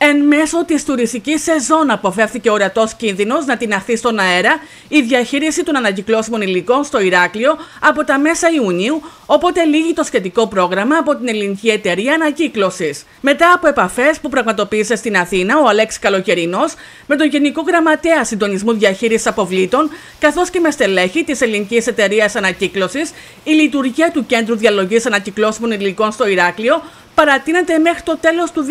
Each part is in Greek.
Εν μέσω της τουριστικής σεζόν αποφεύθηκε ορατός κίνδυνος να αφήσει στον αέρα η διαχείριση των ανακυκλώσιμων υλικών στο Ηράκλειο από τα μέσα Ιουνίου, οπότε λύγει το σχετικό πρόγραμμα από την Ελληνική Εταιρεία Ανακύκλωσης. Μετά από επαφές που πραγματοποίησε στην Αθήνα ο Αλέξη Καλοκαιρινός με τον Γενικό Γραμματέα Συντονισμού Διαχείρισης Αποβλήτων, καθώς και με στελέχη της Ελληνικής Εταιρείας Ανακύκλωσης, η λειτουργία του Κέντρου Διαλογής Ανακυκλώσιμων Υλικών στο Ηράκλειο παρατείνεται μέχρι το τέλος του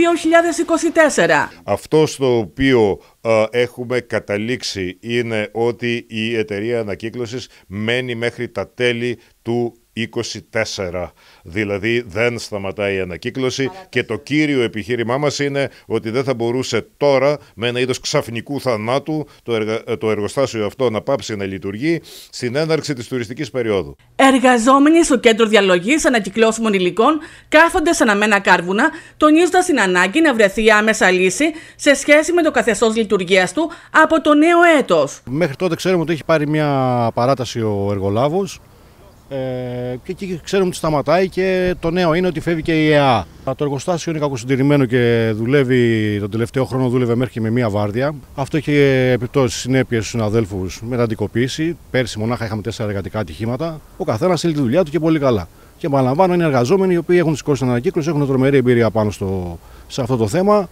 2024. Αυτό στο οποίο έχουμε καταλήξει είναι ότι η εταιρεία ανακύκλωσης μένει μέχρι τα τέλη του 24. Δηλαδή δεν σταματάει η ανακύκλωση και το κύριο επιχείρημά μας είναι ότι δεν θα μπορούσε τώρα με ένα είδος ξαφνικού θανάτου το, το εργοστάσιο αυτό να πάψει να λειτουργεί στην έναρξη της τουριστικής περίοδου. Εργαζόμενοι στο κέντρο διαλογής ανακυκλώσιμων υλικών κάθονται σε αναμένα κάρβουνα τονίζοντας την ανάγκη να βρεθεί άμεσα λύση σε σχέση με το καθεστώς λειτουργίας του από το νέο έτος. Μέχρι τότε ξέρουμε ότι έχει πάρει μια παράταση ο εργολάβος ε, και εκεί ξέρουμε ότι σταματάει και το νέο είναι ότι φεύγει και η ΕΑ. Το εργοστάσιο είναι κακοσυντηρημένο και δουλεύει, τον τελευταίο χρόνο δούλευε μέχρι και με μία βάρδια. Αυτό έχει επιπτώσεις συνέπειες στους αδέλφου με την αντικοποίηση. Πέρσι μονάχα είχαμε τέσσερα εργατικά ατυχήματα. Ο καθένας θέλει τη δουλειά του και πολύ καλά. Και επαναλαμβάνω, είναι εργαζόμενοι οι οποίοι έχουν σηκώσει την ανακύκλωση, έχουν τρομερή εμπειρία πάνω στο, σε αυτό το θέμα.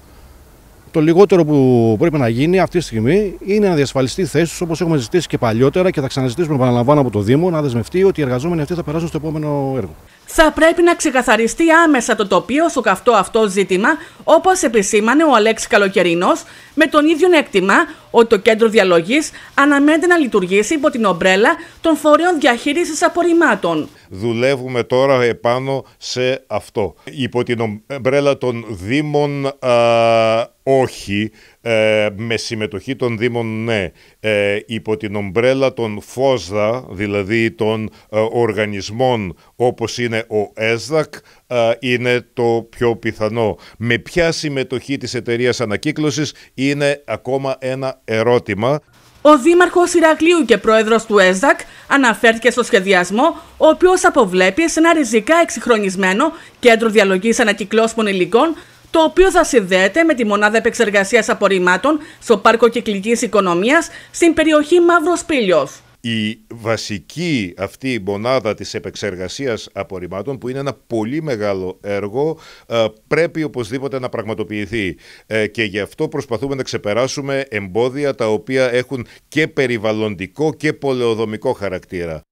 Το λιγότερο που πρέπει να γίνει αυτή τη στιγμή είναι να διασφαλιστεί η θέση τους όπως έχουμε ζητήσει και παλιότερα και θα ξαναζητήσουμε, επαναλαμβάνω, από το Δήμο να δεσμευτεί ότι οι εργαζόμενοι αυτοί θα περάσουν στο επόμενο έργο. Θα πρέπει να ξεκαθαριστεί άμεσα το τοπίο στο καυτό αυτό ζήτημα, όπως επισήμανε ο Αλέξης Καλοκαιρινός, με τον ίδιο εκτιμά ότι το κέντρο διαλογής αναμένεται να λειτουργήσει υπό την ομπρέλα των φορέων διαχείρισης απορριμμάτων. Δουλεύουμε τώρα επάνω σε αυτό. Υπό την ομπρέλα των Δήμων όχι, ε, με συμμετοχή των Δήμων ναι, ε, υπό την ομπρέλα των ΦΟΣΔΑ, δηλαδή των ε, οργανισμών όπως είναι ο ΕΣΔΑΚ, ε, είναι το πιο πιθανό. Με ποια συμμετοχή της εταιρείας ανακύκλωσης είναι ακόμα ένα ερώτημα. Ο Δήμαρχος Ηρακλείου και πρόεδρος του ΕΣΔΑΚ αναφέρθηκε στο σχεδιασμό, ο οποίος αποβλέπει σε ένα ριζικά εξυγχρονισμένο κέντρο διαλογής ανακυκλώσιμων υλικών το οποίο θα συνδέεται με τη μονάδα επεξεργασίας απορριμμάτων στο Πάρκο Κυκλικής Οικονομίας στην περιοχή Μαύρος Πύλιος. Η βασική αυτή μονάδα της επεξεργασίας απορριμμάτων που είναι ένα πολύ μεγάλο έργο ε, πρέπει οπωσδήποτε να πραγματοποιηθεί ε, και γι' αυτό προσπαθούμε να ξεπεράσουμε εμπόδια τα οποία έχουν και περιβαλλοντικό και πολεοδομικό χαρακτήρα.